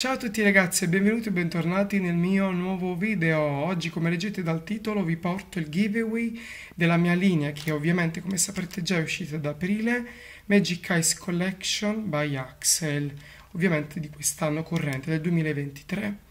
Ciao a tutti ragazzi e benvenuti e bentornati nel mio nuovo video. Oggi come leggete dal titolo vi porto il giveaway della mia linea che ovviamente come saprete già è uscita ad aprile, Magic Eyes Collection by Axel, ovviamente di quest'anno corrente del 2023.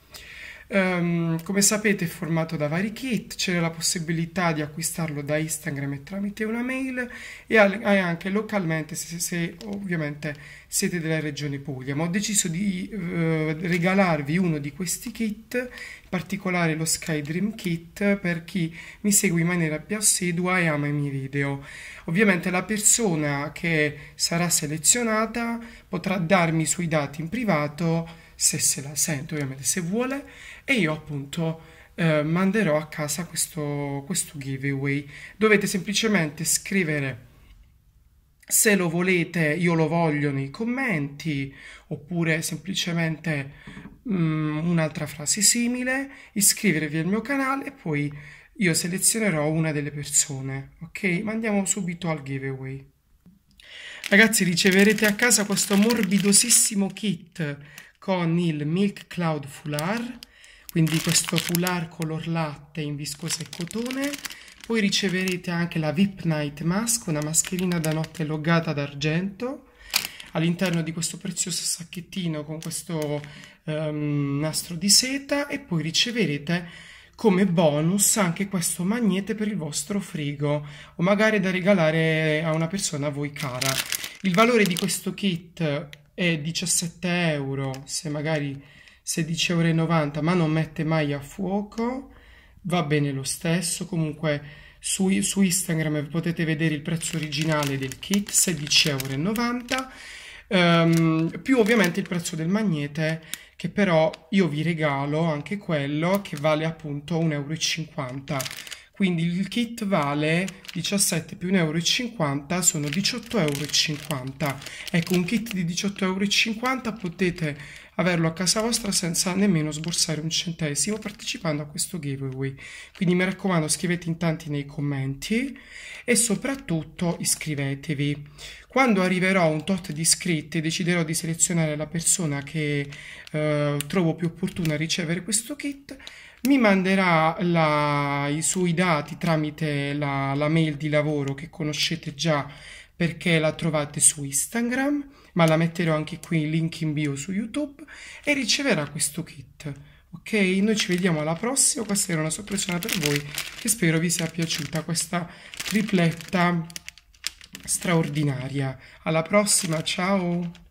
Um, come sapete è formato da vari kit, c'è la possibilità di acquistarlo da Instagram e tramite una mail e anche localmente se, se ovviamente siete della regione Puglia. Ma ho deciso di uh, regalarvi uno di questi kit, in particolare lo Skydream Kit, per chi mi segue in maniera più assidua e ama i miei video. Ovviamente la persona che sarà selezionata potrà darmi i suoi dati in privato se se la sente, ovviamente se vuole, e io appunto eh, manderò a casa questo, questo giveaway. Dovete semplicemente scrivere se lo volete, io lo voglio nei commenti, oppure semplicemente um, un'altra frase simile, iscrivervi al mio canale e poi io selezionerò una delle persone, ok? Ma andiamo subito al giveaway. Ragazzi, riceverete a casa questo morbidosissimo kit con il Milk Cloud Fular, quindi questo foulard color latte in viscosa e cotone. Poi riceverete anche la VIP Night Mask, una mascherina da notte loggata d'argento. All'interno di questo prezioso sacchettino con questo um, nastro di seta e poi riceverete come bonus anche questo magnete per il vostro frigo o magari da regalare a una persona a voi cara. Il valore di questo kit 17 euro, se magari 16,90 euro, ma non mette mai a fuoco, va bene lo stesso. Comunque su, su Instagram potete vedere il prezzo originale del kit, 16,90 euro, um, più ovviamente il prezzo del magnete, che però io vi regalo anche quello, che vale appunto 1,50 euro quindi il kit vale 17 più 1,50 euro sono 18,50 euro ecco un kit di 18,50 euro potete averlo a casa vostra senza nemmeno sborsare un centesimo partecipando a questo giveaway quindi mi raccomando scrivete in tanti nei commenti e soprattutto iscrivetevi quando arriverò a un tot di iscritti deciderò di selezionare la persona che eh, trovo più opportuna a ricevere questo kit, mi manderà la, i suoi dati tramite la, la mail di lavoro che conoscete già perché la trovate su Instagram, ma la metterò anche qui il link in bio su YouTube e riceverà questo kit. Ok, noi ci vediamo alla prossima, questa era una sorpresa per voi che spero vi sia piaciuta questa tripletta straordinaria. Alla prossima, ciao!